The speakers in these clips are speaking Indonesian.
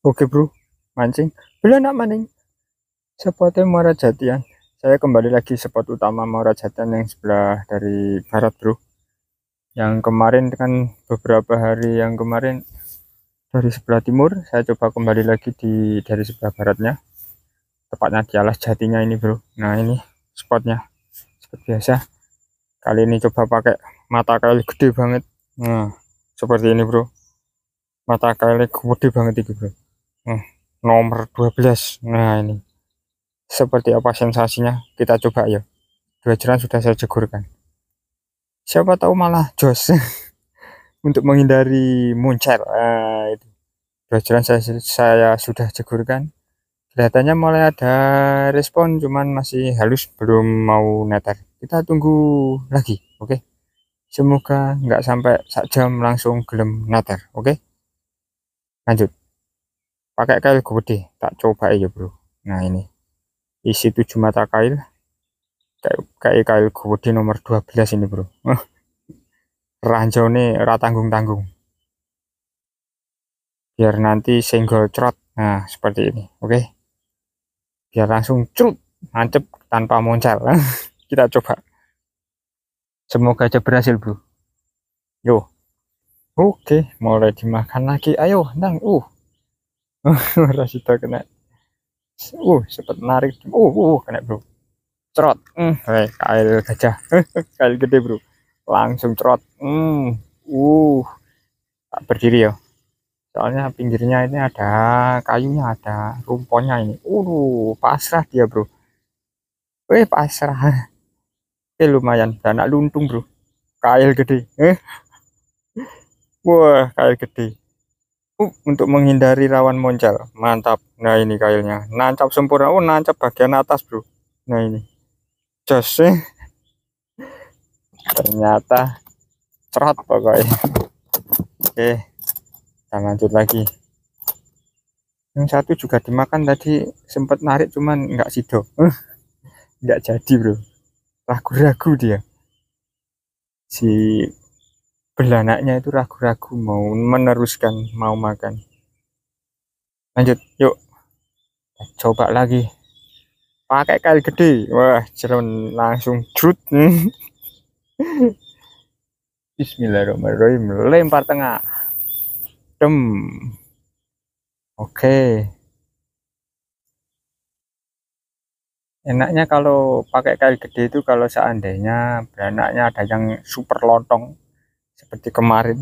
Oke bro, mancing. Belum nak maning. Spotnya Muara Jatian. Saya kembali lagi spot utama Muara Jatian yang sebelah dari barat bro. Yang kemarin kan beberapa hari yang kemarin dari sebelah timur, saya coba kembali lagi di dari sebelah baratnya. Tepatnya di alas jatinya ini bro. Nah ini spotnya. Seperti biasa. Kali ini coba pakai mata kali gede banget. Nah, seperti ini bro. Mata kali gede banget itu bro. Hmm, nomor 12 nah ini seperti apa sensasinya kita coba ya dua jalan sudah saya jegurkan siapa tahu malah jos untuk menghindari muncar nah, itu dua jalan saya, saya sudah jegurkan kelihatannya mulai ada respon cuman masih halus belum mau netar kita tunggu lagi oke okay? semoga nggak sampai sak jam langsung gelem netar oke okay? lanjut pakai kail gede tak coba aja bro nah ini isi 7 mata kail kayak kail gede nomor 12 ini bro ranjau nih tanggung-tanggung biar nanti single trot nah seperti ini oke biar langsung cerut ngancap tanpa moncal kita coba semoga aja berhasil bro yo oke okay, mulai dimakan lagi ayo nang uh ora sida kena uh sempat narik uh, uh uh kena bro trot, hmm eh, kail gajah kail gede bro langsung trot, hmm uh tak berdiri ya soalnya pinggirnya ini ada kayunya ada rumponnya ini uh pasrah dia bro eh pasrah eh lumayan anak luntung bro kail gede eh wah kail gede uh, untuk menghindari rawan moncal mantap nah ini kailnya nancap sempurna oh nancap bagian atas bro nah ini josnya ternyata cerat pokoknya oke kita lanjut lagi yang satu juga dimakan tadi sempat narik cuman nggak sido eh, nggak jadi bro ragu-ragu dia si belanaknya itu ragu-ragu mau meneruskan mau makan lanjut yuk eh, coba lagi pakai kali gede wah jeron langsung jut Bismillahirrahmanirrahim lempar tengah dem oke enaknya kalau pakai kali gede itu kalau seandainya beranaknya ada yang super lontong seperti kemarin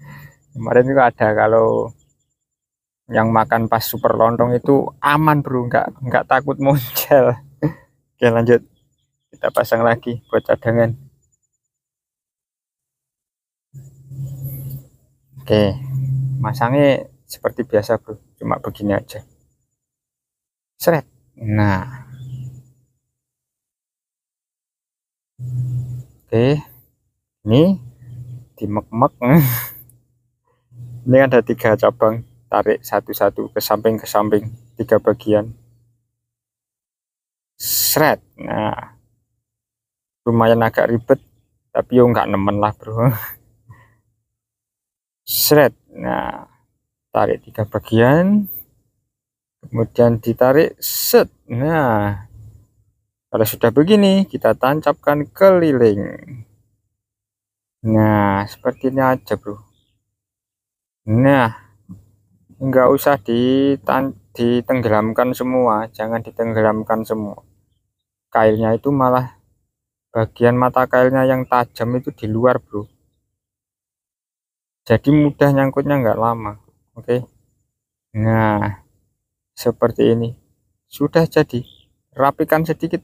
kemarin juga ada kalau yang makan pas super lontong itu aman bro nggak nggak takut muncul oke lanjut kita pasang lagi buat cadangan oke masangnya seperti biasa bro cuma begini aja seret nah oke ini di mek-mek ini ada tiga cabang tarik satu-satu ke samping ke samping tiga bagian shred nah lumayan agak ribet tapi yo nggak nemen lah bro shred nah tarik tiga bagian kemudian ditarik set nah kalau sudah begini kita tancapkan keliling Nah, seperti ini aja, Bro. Nah, nggak usah ditenggelamkan semua, jangan ditenggelamkan semua. Kailnya itu malah bagian mata kailnya yang tajam itu di luar, Bro. Jadi mudah nyangkutnya nggak lama. Oke. Okay? Nah, seperti ini. Sudah jadi. Rapikan sedikit.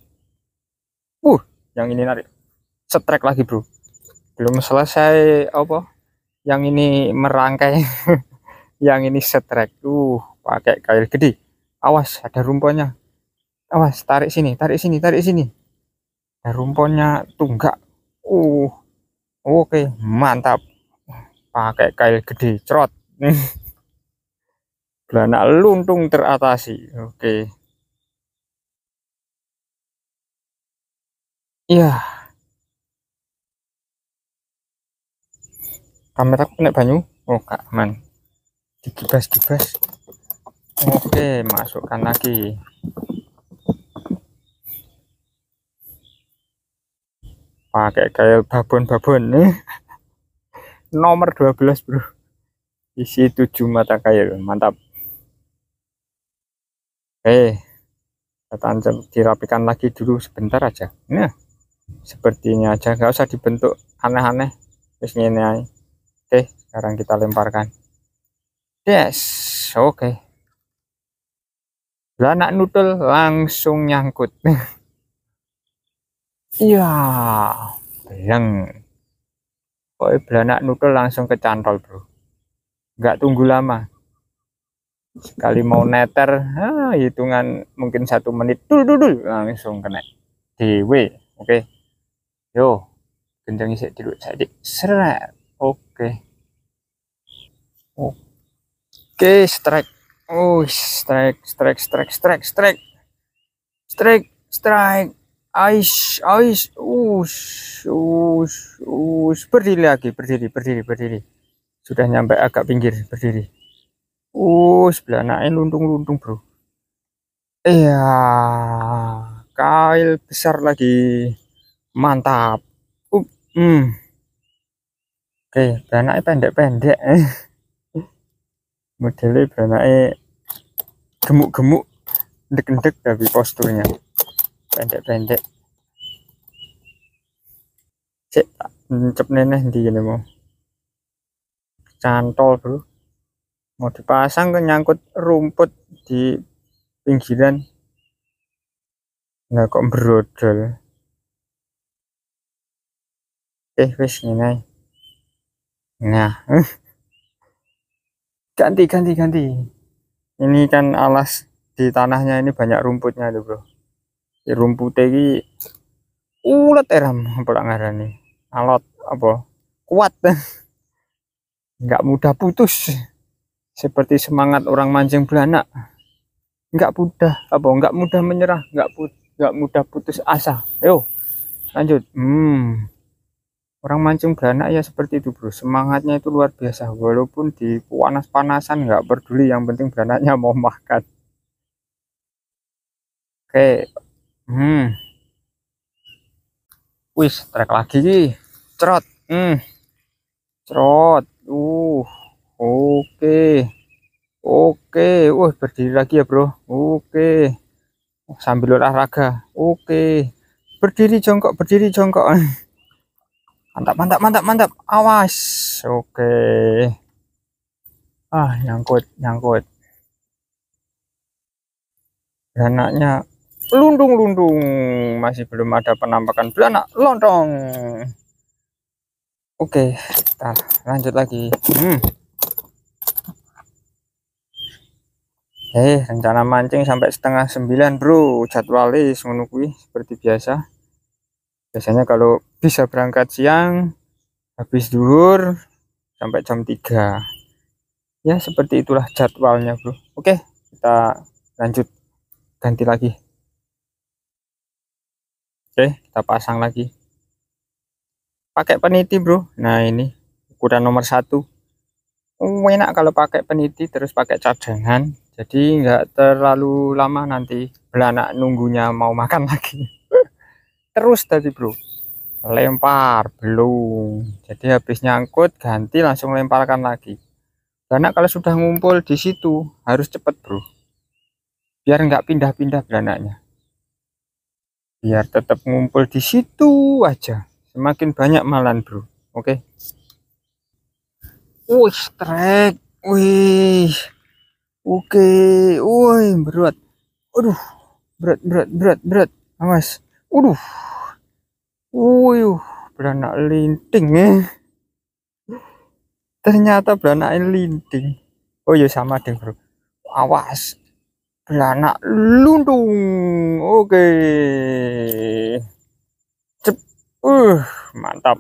Uh, yang ini narik. Setrek lagi, Bro belum selesai apa yang ini merangkai yang ini setrek tuh pakai kail gede awas ada rumponnya awas tarik sini tarik sini tarik sini ada rumponya tunggak uh oke okay, mantap pakai kail gede cerot belanak luntung teratasi oke okay. iya kamera aku kena banyu oh kak aman digibas gibas oke masukkan lagi pakai kail babon-babon nih nomor 12 bro isi 7 mata kail mantap oke kita tancap dirapikan lagi dulu sebentar aja nah sepertinya aja nggak usah dibentuk aneh-aneh terus -aneh. ini Oke, sekarang kita lemparkan. Yes, oke. Okay. Lah anak langsung nyangkut. Iya, beleng. Kok eh, belanak nutul langsung kecantol, Bro. Enggak tunggu lama. Sekali mau neter, ah, hitungan mungkin satu menit, dul dul, dul langsung kena. Dewe, oke. Okay. Yo, kencang isek dulu sadik. Seret oke oke strike oh strike strike strike strike strike strike strike Ais, ais, us, us, us, berdiri lagi, berdiri, berdiri, berdiri. Sudah nyampe agak pinggir, berdiri. Us, belanain luntung-luntung bro. Iya, kail besar lagi, mantap. Uh, hmm oke beranaknya pendek-pendek modelnya beranaknya gemuk-gemuk dek-dek tapi posturnya pendek-pendek cek ngecep nenek di ini mau cantol bro mau dipasang ke nyangkut rumput di pinggiran nggak kok berodol eh wes ini Nah, eh. ganti ganti ganti. Ini kan alas di tanahnya ini banyak rumputnya tuh bro. Di rumputnya ini ulat eram pelanggaran nih. Alot apa? Kuat. Enggak mudah putus. Seperti semangat orang mancing belanak. Enggak mudah apa? Enggak mudah menyerah, nggak enggak mudah putus asa. Yo, lanjut. Hmm orang mancung beranak ya seperti itu bro semangatnya itu luar biasa walaupun di panas-panasan nggak peduli yang penting beranaknya mau makan oke hmm wis trek lagi cerot hmm cerot uh oke oke uh, berdiri lagi ya bro oke sambil olahraga oke berdiri jongkok berdiri jongkok mantap mantap mantap mantap awas oke ah nyangkut nyangkut belanaknya lundung-lundung masih belum ada penampakan belanak lontong oke kita lanjut lagi hmm. eh rencana mancing sampai setengah sembilan bro Jadwalis menunggui seperti biasa biasanya kalau bisa berangkat siang habis duhur sampai jam 3 ya seperti itulah jadwalnya bro oke kita lanjut ganti lagi oke kita pasang lagi pakai peniti bro nah ini ukuran nomor satu oh, enak kalau pakai peniti terus pakai cadangan jadi nggak terlalu lama nanti belanak nunggunya mau makan lagi terus tadi bro lempar belum jadi habis nyangkut ganti langsung lemparkan lagi karena kalau sudah ngumpul di situ harus cepet bro biar nggak pindah-pindah belanaknya biar tetap ngumpul di situ aja semakin banyak malan bro oke okay. wih strike. wih oke okay. wih berat aduh berat berat berat berat awas Waduh. Wuyuh, beranak linting ya. Ternyata beranak linting. Oh iya sama deh, Bro. Awas. Beranak lundung, Oke. Cep. Uh, mantap.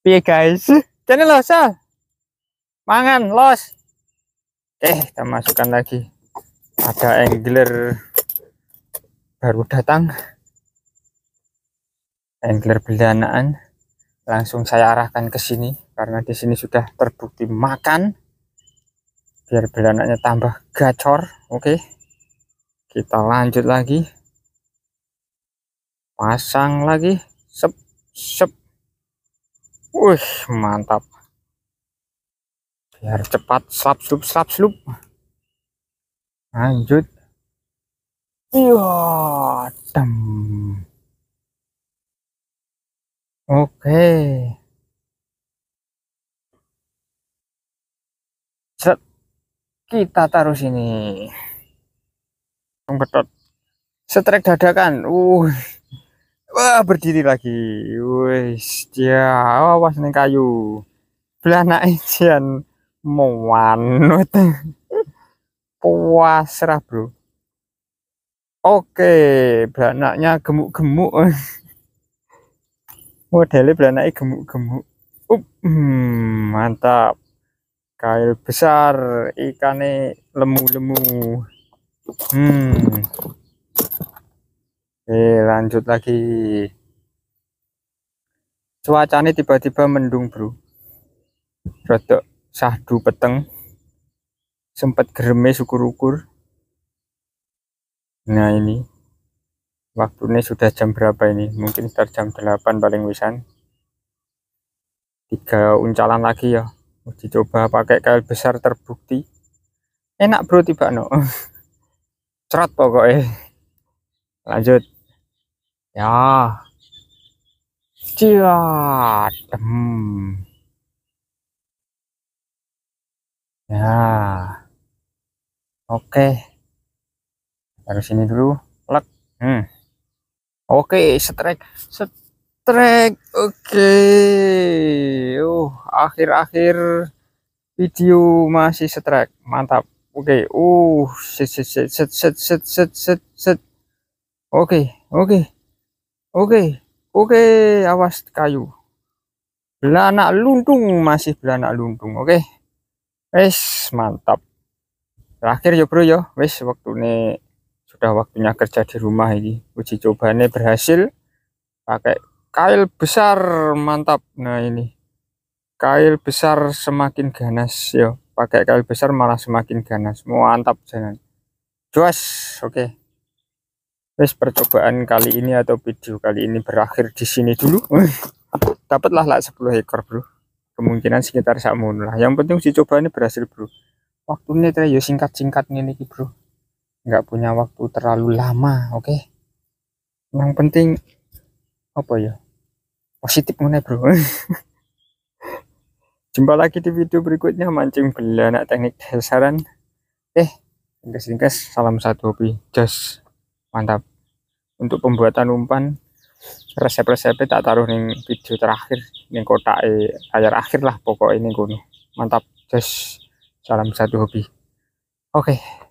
Oke guys? Channel losal, ah. Mangan los. Eh, kita masukkan lagi ada angler baru datang angler belanaan langsung saya arahkan ke sini karena di sini sudah terbukti makan biar belanaknya tambah gacor oke kita lanjut lagi pasang lagi sep sep wih mantap biar cepat slap slup slap slup lanjut iya tem oke set kita taruh sini pengketot setrek dadakan uh wah berdiri lagi wis dia awas nih kayu belanak ijen muanut Puasrah, Bro. Oke, beranaknya gemuk-gemuk. Modelnya belanaknya gemuk-gemuk. Hmm, mantap. Kail besar, ikannya lemu-lemu. Hmm. Oke, lanjut lagi. Cuacanya tiba-tiba mendung, Bro. rotok, sahdu peteng sempat germes ukur-ukur nah ini waktunya sudah jam berapa ini mungkin sekitar jam 8 paling wisan tiga uncalan lagi ya uji coba pakai kail besar terbukti enak bro tiba no cerot pokoknya lanjut ya ciat hmm. ya Oke. Dari sini dulu. Lek. Hmm. Oke, strike. Strike. Oke. Uh, akhir-akhir video masih strike. Mantap. Oke. Uh, set set set set set set set set. set. Oke, oke. Oke. Oke, awas kayu. Belanak luntung masih belanak luntung, oke. Es, mantap terakhir ya bro yo ya. wis ini sudah waktunya kerja di rumah ini uji cobanya berhasil pakai kail besar mantap nah ini kail besar semakin ganas yo ya. pakai kail besar malah semakin ganas mantap jangan juas oke okay. Wes percobaan kali ini atau video kali ini berakhir di sini dulu. Dapatlah lah 10 ekor, Bro. Kemungkinan sekitar samun lah. Yang penting uji coba ini berhasil, Bro waktunya ini ya singkat-singkat ini bro nggak punya waktu terlalu lama oke okay? yang penting apa ya positif mana bro jumpa lagi di video berikutnya mancing belanak teknik dasaran eh singkas singkas salam satu hobi jos mantap untuk pembuatan umpan resep-resepnya tak taruh nih video terakhir nih kotak eh, akhir lah pokok ini gunung mantap jos Salam satu hobi. Oke.